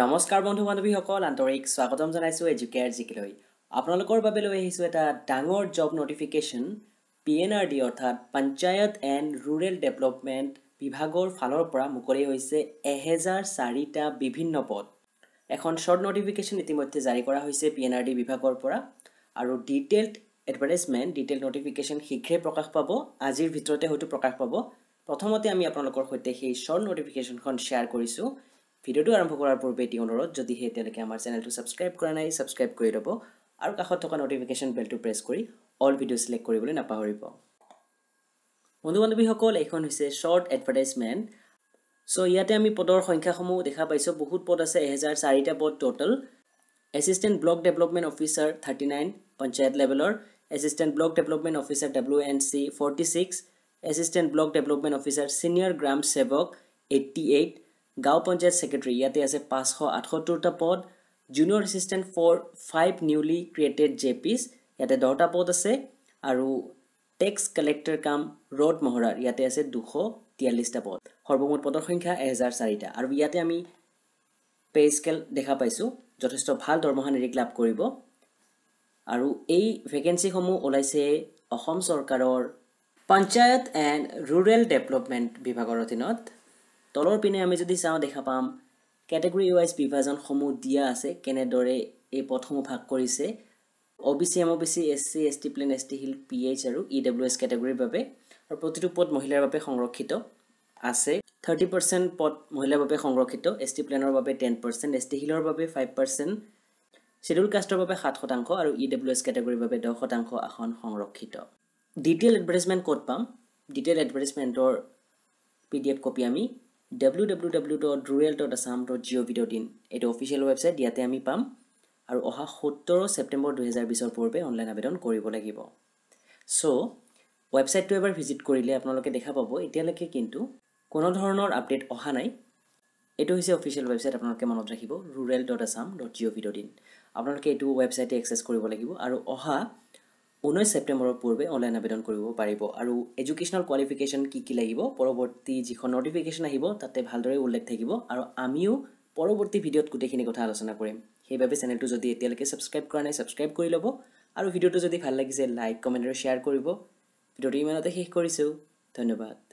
নমস্কাৰ বন্ধু বান্ধৱীসকল আন্তৰিক স্বাগতম জনাইছোঁ এজুকেয়াৰ জিকিলৈ আপোনালোকৰ বাবে লৈ আহিছোঁ এটা ডাঙৰ job notification P N R D অৰ্থাৎ পঞ্চায়ত এণ্ড ৰুৰেল ডেভেলপমেণ্ট বিভাগৰ ফালৰ পৰা মুকলি হৈছে এহেজাৰ চাৰিটা বিভিন্ন পদ এখন শ্বৰ্ট নটিফিকেশ্যন ইতিমধ্যে জাৰি কৰা হৈছে পি এন আৰ ডি বিভাগৰ পৰা আৰু ডিটেইলড এডভাৰ্টাইজমেণ্ট ডিটেইল নটিফিকেশ্যন শীঘ্ৰে প্ৰকাশ পাব আজিৰ ভিতৰতে হয়তো প্ৰকাশ পাব প্ৰথমতে আমি আপোনালোকৰ সৈতে সেই শ্বৰ্ট নটিফিকেশ্যনখন শ্বেয়াৰ কৰিছোঁ ভিডিঅ'টো আৰম্ভ কৰাৰ পূৰ্বে এটি অনুৰোধ যদিহে এতিয়ালৈকে আমাৰ চেনেলটো ছাবস্ক্ৰাইব কৰা নাই ছাবস্ক্ৰাইব কৰি ল'ব আৰু কাষত থকা নটিফিকেশ্যন বেলটো প্ৰেছ কৰি অল ভিডিঅ' চিলেক্ট কৰিবলৈ নাপাহৰিব বন্ধু বান্ধৱীসকল এইখন হৈছে শ্বৰ্ট এডভাৰটাইজমেণ্ট চ' ইয়াতে আমি পদৰ সংখ্যাসমূহ দেখা পাইছোঁ বহুত পদ আছে এহেজাৰ চাৰিটা পদ total assistant block development officer thirty nine panchayat লেভেলৰ assistant block development officer W N C forty six assistant block development officer senior গ্ৰাম সেৱক এইট্টি এইট গাঁও পঞ্চায়ত ছেক্ৰেটেৰী ইয়াতে আছে পাঁচশ আঠসত্তৰটা পদ junior assistant for five newly created J Ps ইয়াতে দহটা পদ আছে আৰু টেক্স কালেক্টৰ কাম ৰদ মহৰাৰ ইয়াতে আছে দুশ তিয়াল্লিছটা পদ সৰ্বমুঠ পদৰ সংখ্যা এহেজাৰ চাৰিটা আৰু ইয়াতে আমি পে স্কেল দেখা পাইছোঁ যথেষ্ট ভাল দৰমহা নিৰিখ লাভ কৰিব আৰু এই ভেকেঞ্চিসমূহ ওলাইছে অসম চৰকাৰৰ পঞ্চায়ত এণ্ড ৰুৰেল ডেভেলপমেণ্ট বিভাগৰ অধীনত তলৰ পিনে আমি যদি চাওঁ দেখা পাম কেটেগৰী ৱাইজ বিভাজনসমূহ দিয়া আছে কেনেদৰে এই পথসমূহ ভাগ কৰিছে O B C M O' B C S C S T plain S T hill P H আৰু ই ডাব্লিউ এছ কেটেগৰীৰ বাবে আৰু প্ৰতিটো পদ মহিলাৰ বাবে সংৰক্ষিত আছে থাৰ্টি পাৰ্চেণ্ট পদ মহিলাৰ বাবে সংৰক্ষিত এছ টি প্লেনৰ বাবে টেন পাৰ্চেণ্ট এছ টি শিলৰ বাবে ফাইভ পাৰ্চেণ্ট শ্বেডিউল কাষ্টৰ বাবে সাত শতাংশ আৰু ই ডাব্লিউ এছ কেটেগৰীৰ বাবে দহ শতাংশ আসন সংৰক্ষিত ডিটেইল এডভাৰ্টাইজমেণ্ট ক'ত পাম ডিটেইল এডভাৰটাইজমেণ্টৰ পি ডি এফ কপি আমি W W W dot rural dot Assam dot G O' V dot in এইটো অফিচিয়েল ৱেবছাইট ইয়াতে আমি পাম আৰু অহা সত্তৰ ছেপ্টেম্বৰ দুহেজাৰ বিছৰ পূৰ্বে অনলাইন আবেদন কৰিব লাগিব ছ' ৱেবছাইটটো এবাৰ ভিজিট কৰিলে আপোনালোকে দেখা পাব এতিয়ালৈকে কিন্তু কোনো ধৰণৰ আপডেট অহা নাই এইটো হৈছে অফিচিয়েল ৱেবছাইট আপোনালোকে মনত ৰাখিব rural dot Assam dot G O' V dot in আপোনালোকে এইটো ৱেবছাইটে এক্সেছ কৰিব লাগিব আৰু অহা ঊনৈছ ছেপ্টেম্বৰৰ পূৰ্বে অনলাইন আবেদন কৰিব পাৰিব আৰু এডুকেশ্যনেল কোৱালিফিকেশ্যন কি কি লাগিব পৰৱৰ্তী যিখন নটিফিকেশ্যন আহিব তাতে ভালদৰে উল্লেখ থাকিব আৰু আমিও পৰৱৰ্তী ভিডিঅ'ত গোটেইখিনি কথা আলোচনা কৰিম সেইবাবে চেনেলটো যদি এতিয়ালৈকে ছাবস্ক্ৰাইব কৰা নাই ছাবস্ক্ৰাইব কৰি ল'ব আৰু ভিডিঅ'টো যদি ভাল লাগিছে লাইক কমেণ্ট আৰু শ্বেয়াৰ কৰিব ভিডিঅ'টো ইমানতে শেষ কৰিছোঁ ধন্যবাদ